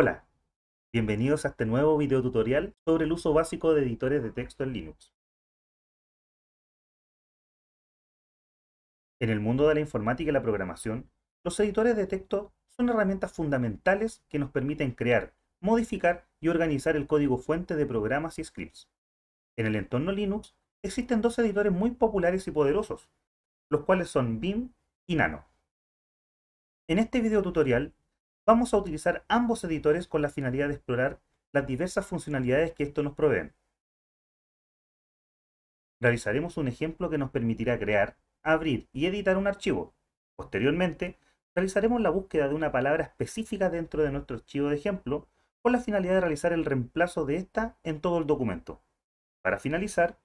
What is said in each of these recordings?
Hola, bienvenidos a este nuevo video tutorial sobre el uso básico de editores de texto en Linux. En el mundo de la informática y la programación, los editores de texto son herramientas fundamentales que nos permiten crear, modificar y organizar el código fuente de programas y scripts. En el entorno Linux existen dos editores muy populares y poderosos, los cuales son BIM y Nano. En este video tutorial vamos a utilizar ambos editores con la finalidad de explorar las diversas funcionalidades que estos nos proveen. Realizaremos un ejemplo que nos permitirá crear, abrir y editar un archivo. Posteriormente, realizaremos la búsqueda de una palabra específica dentro de nuestro archivo de ejemplo con la finalidad de realizar el reemplazo de esta en todo el documento. Para finalizar,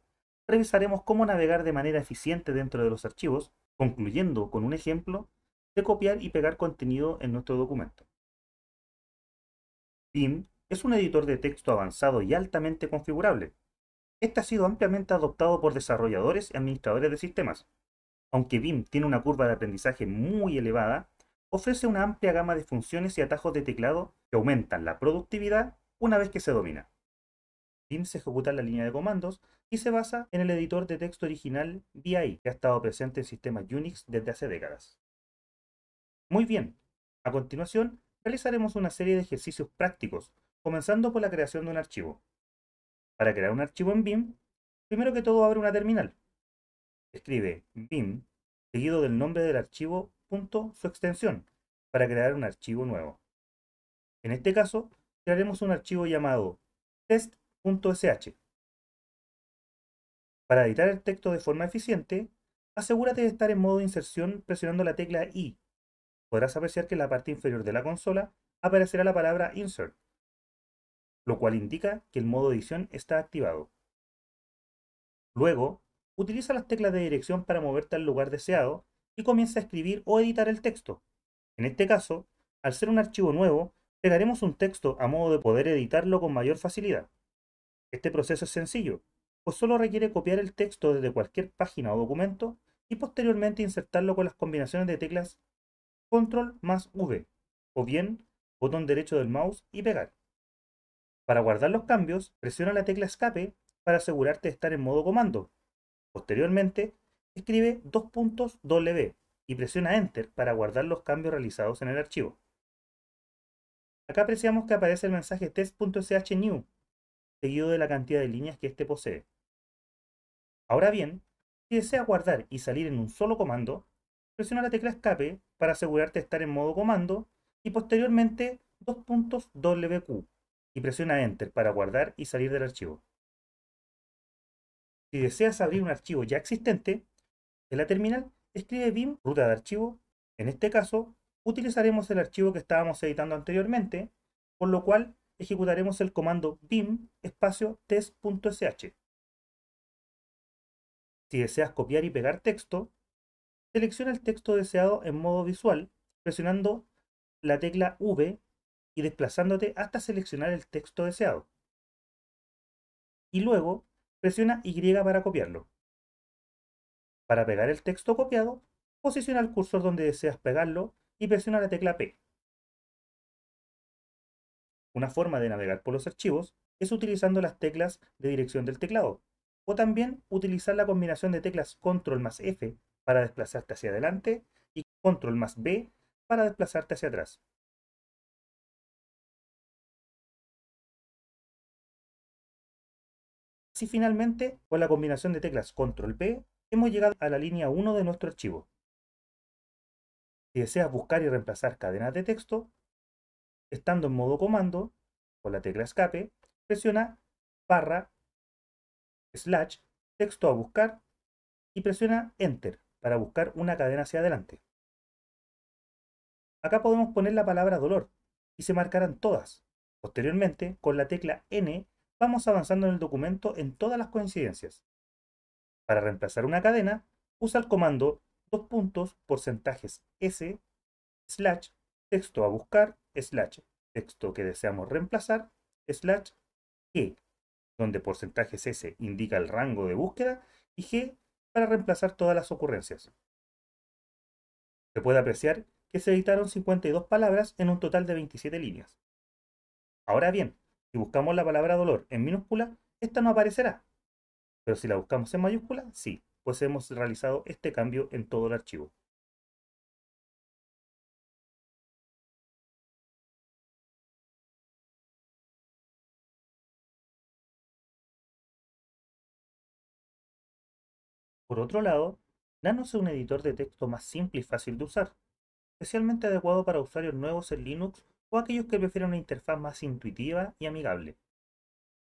revisaremos cómo navegar de manera eficiente dentro de los archivos, concluyendo con un ejemplo de copiar y pegar contenido en nuestro documento. BIM es un editor de texto avanzado y altamente configurable. Este ha sido ampliamente adoptado por desarrolladores y administradores de sistemas. Aunque BIM tiene una curva de aprendizaje muy elevada, ofrece una amplia gama de funciones y atajos de teclado que aumentan la productividad una vez que se domina. BIM se ejecuta en la línea de comandos y se basa en el editor de texto original VI, que ha estado presente en sistemas Unix desde hace décadas. Muy bien, a continuación realizaremos una serie de ejercicios prácticos, comenzando por la creación de un archivo. Para crear un archivo en BIM, primero que todo abre una terminal. Escribe BIM seguido del nombre del archivo punto su extensión para crear un archivo nuevo. En este caso, crearemos un archivo llamado test.sh. Para editar el texto de forma eficiente, asegúrate de estar en modo inserción presionando la tecla I podrás apreciar que en la parte inferior de la consola aparecerá la palabra Insert, lo cual indica que el modo edición está activado. Luego, utiliza las teclas de dirección para moverte al lugar deseado y comienza a escribir o editar el texto. En este caso, al ser un archivo nuevo, pegaremos un texto a modo de poder editarlo con mayor facilidad. Este proceso es sencillo, pues solo requiere copiar el texto desde cualquier página o documento y posteriormente insertarlo con las combinaciones de teclas control más V, o bien botón derecho del mouse y pegar. Para guardar los cambios, presiona la tecla escape para asegurarte de estar en modo comando. Posteriormente, escribe dos puntos W y presiona Enter para guardar los cambios realizados en el archivo. Acá apreciamos que aparece el mensaje new seguido de la cantidad de líneas que éste posee. Ahora bien, si desea guardar y salir en un solo comando, presiona la tecla escape para asegurarte de estar en modo comando y posteriormente dos puntos WQ y presiona Enter para guardar y salir del archivo. Si deseas abrir un archivo ya existente, en la terminal escribe BIM ruta de archivo. En este caso, utilizaremos el archivo que estábamos editando anteriormente, por lo cual ejecutaremos el comando BIM espacio test.sh. Si deseas copiar y pegar texto, Selecciona el texto deseado en modo visual, presionando la tecla V y desplazándote hasta seleccionar el texto deseado. Y luego presiona Y para copiarlo. Para pegar el texto copiado, posiciona el cursor donde deseas pegarlo y presiona la tecla P. Una forma de navegar por los archivos es utilizando las teclas de dirección del teclado, o también utilizar la combinación de teclas Control más F para desplazarte hacia adelante y control más B para desplazarte hacia atrás. Así finalmente, con la combinación de teclas control P, hemos llegado a la línea 1 de nuestro archivo. Si deseas buscar y reemplazar cadenas de texto, estando en modo comando, con la tecla escape, presiona barra slash texto a buscar y presiona enter para buscar una cadena hacia adelante. Acá podemos poner la palabra dolor y se marcarán todas. Posteriormente, con la tecla N, vamos avanzando en el documento en todas las coincidencias. Para reemplazar una cadena, usa el comando dos puntos porcentajes S slash texto a buscar slash texto que deseamos reemplazar slash G, donde porcentajes S indica el rango de búsqueda y G para reemplazar todas las ocurrencias. Se puede apreciar que se editaron 52 palabras en un total de 27 líneas. Ahora bien, si buscamos la palabra dolor en minúscula, esta no aparecerá. Pero si la buscamos en mayúscula, sí, pues hemos realizado este cambio en todo el archivo. Por otro lado, Nano es un editor de texto más simple y fácil de usar, especialmente adecuado para usuarios nuevos en Linux o aquellos que prefieren una interfaz más intuitiva y amigable.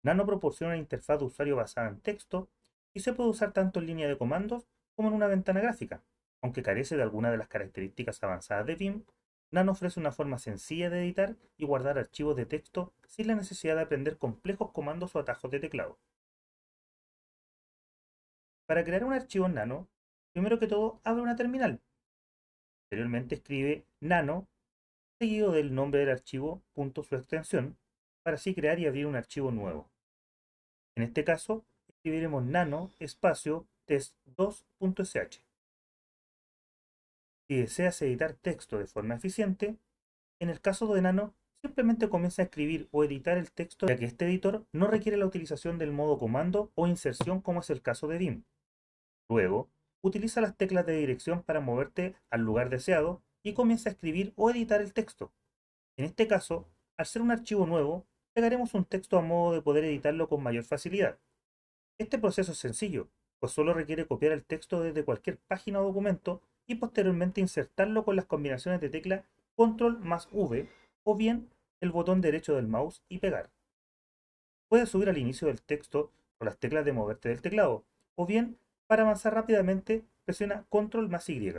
Nano proporciona una interfaz de usuario basada en texto y se puede usar tanto en línea de comandos como en una ventana gráfica. Aunque carece de alguna de las características avanzadas de Vim, Nano ofrece una forma sencilla de editar y guardar archivos de texto sin la necesidad de aprender complejos comandos o atajos de teclado. Para crear un archivo en nano, primero que todo abre una terminal. Posteriormente escribe nano seguido del nombre del archivo punto su extensión para así crear y abrir un archivo nuevo. En este caso, escribiremos nano espacio test2.sh. Si deseas editar texto de forma eficiente, en el caso de nano, simplemente comienza a escribir o editar el texto ya que este editor no requiere la utilización del modo comando o inserción como es el caso de DIM. Luego, utiliza las teclas de dirección para moverte al lugar deseado y comienza a escribir o editar el texto. En este caso, al ser un archivo nuevo, pegaremos un texto a modo de poder editarlo con mayor facilidad. Este proceso es sencillo, pues solo requiere copiar el texto desde cualquier página o documento y posteriormente insertarlo con las combinaciones de tecla Control más V o bien el botón derecho del mouse y pegar. Puedes subir al inicio del texto con las teclas de moverte del teclado o bien para avanzar rápidamente, presiona Control más Y.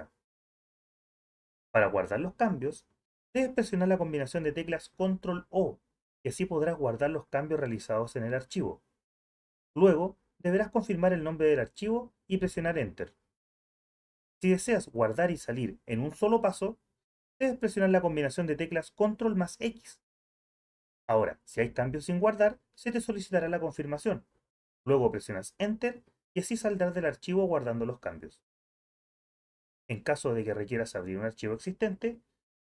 Para guardar los cambios, debes presionar la combinación de teclas Control O, y así podrás guardar los cambios realizados en el archivo. Luego, deberás confirmar el nombre del archivo y presionar Enter. Si deseas guardar y salir en un solo paso, debes presionar la combinación de teclas Control más X. Ahora, si hay cambios sin guardar, se te solicitará la confirmación. Luego presionas Enter y así saldar del archivo guardando los cambios. En caso de que requieras abrir un archivo existente,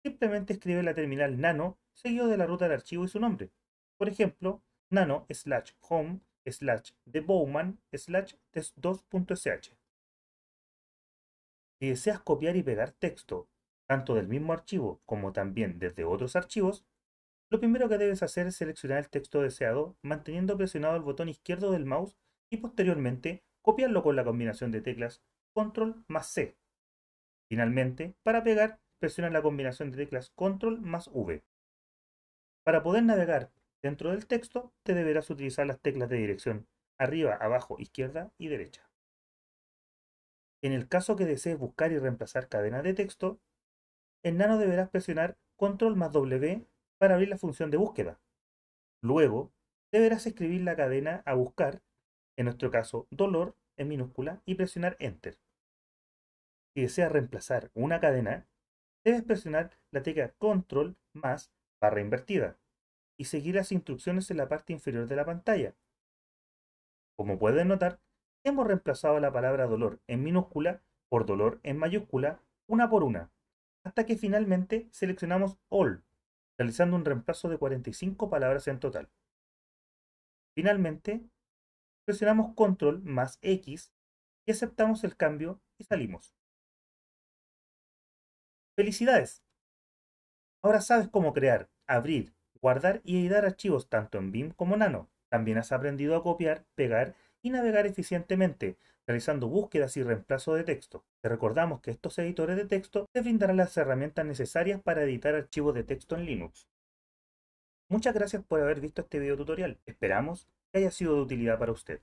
simplemente escribe la terminal nano seguido de la ruta del archivo y su nombre. Por ejemplo, nano slash home slash slash test2.sh. Si deseas copiar y pegar texto, tanto del mismo archivo como también desde otros archivos, lo primero que debes hacer es seleccionar el texto deseado manteniendo presionado el botón izquierdo del mouse y posteriormente copiarlo con la combinación de teclas Control más C. Finalmente, para pegar, presiona la combinación de teclas Control más V. Para poder navegar dentro del texto, te deberás utilizar las teclas de dirección arriba, abajo, izquierda y derecha. En el caso que desees buscar y reemplazar cadenas de texto, en Nano deberás presionar Control más W para abrir la función de búsqueda. Luego, deberás escribir la cadena a buscar en nuestro caso dolor en minúscula, y presionar Enter. Si desea reemplazar una cadena, debes presionar la tecla Control más barra invertida y seguir las instrucciones en la parte inferior de la pantalla. Como pueden notar, hemos reemplazado la palabra dolor en minúscula por dolor en mayúscula una por una, hasta que finalmente seleccionamos All, realizando un reemplazo de 45 palabras en total. Finalmente, presionamos control más X y aceptamos el cambio y salimos. ¡Felicidades! Ahora sabes cómo crear, abrir, guardar y editar archivos tanto en BIM como en Nano. También has aprendido a copiar, pegar y navegar eficientemente, realizando búsquedas y reemplazo de texto. Te recordamos que estos editores de texto te brindarán las herramientas necesarias para editar archivos de texto en Linux. Muchas gracias por haber visto este video tutorial. Esperamos que haya sido de utilidad para usted.